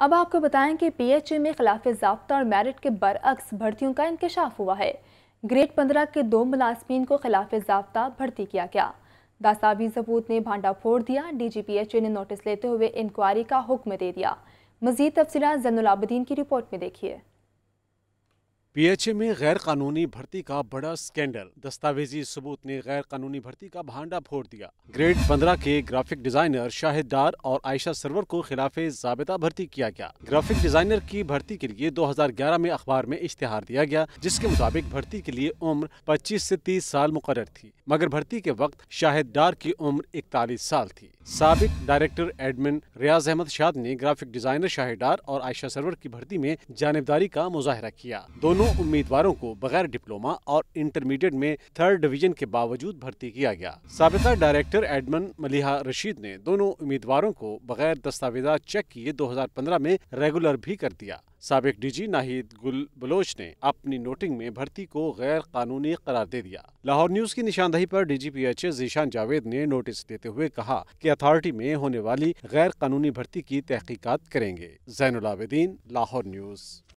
अब आपको बताएं कि पीएचए में खिलाफ जबता और मेरिट के बरअक्स भर्तियों का इंकशाफ हुआ है ग्रेड पंद्रह के दो मुलाजमीन को खिलाफ जबता भर्ती किया गया दासावी सबूत ने भांडा फोड़ दिया D G P H A ने नोटिस लेते हुए इंक्वायरी का हुक्म दे दिया मजीद तफसी जैनलाबद्दीन की रिपोर्ट में देखिए पीएचए में गैर कानूनी भर्ती का बड़ा स्कैंडल दस्तावेजी सबूत ने गैर कानूनी भर्ती का भांडा फोड़ दिया ग्रेड 15 के ग्राफिक डिजाइनर शाहिद डार और आयशा सरवर को खिलाफ जाबिता भर्ती किया गया ग्राफिक डिजाइनर की भर्ती के लिए 2011 में अखबार में इश्तेहार दिया गया जिसके मुताबिक भर्ती के लिए उम्र पच्चीस ऐसी तीस साल मुकर थी मगर भर्ती के वक्त शाहिद डार की उम्र इकतालीस साल थी सबक डायरेक्टर एडमिन रियाज अहमद शाह ने ग्राफिक डिजाइनर शाहिद डार और आयशा सरवर की भर्ती में जानबदारी का मुजाहरा किया दोनों उम्मीदवारों को बगैर डिप्लोमा और इंटरमीडिएट में थर्ड डिवीजन के बावजूद भर्ती किया गया सबका डायरेक्टर एडमन मलिहा रशीद ने दोनों उम्मीदवारों को बगैर दस्तावेजा चेक किए 2015 में रेगुलर भी कर दिया सबक डीजी नाहिद गुल बलोच ने अपनी नोटिंग में भर्ती को गैर कानूनी करार दे दिया लाहौर न्यूज की निशानदही पर G P H Zeeshan Javed ने नोटिस देते हुए कहा कि अथॉरिटी में होने वाली गैर कानूनी भर्ती की तहकीकत करेंगे जैन लाहौर न्यूज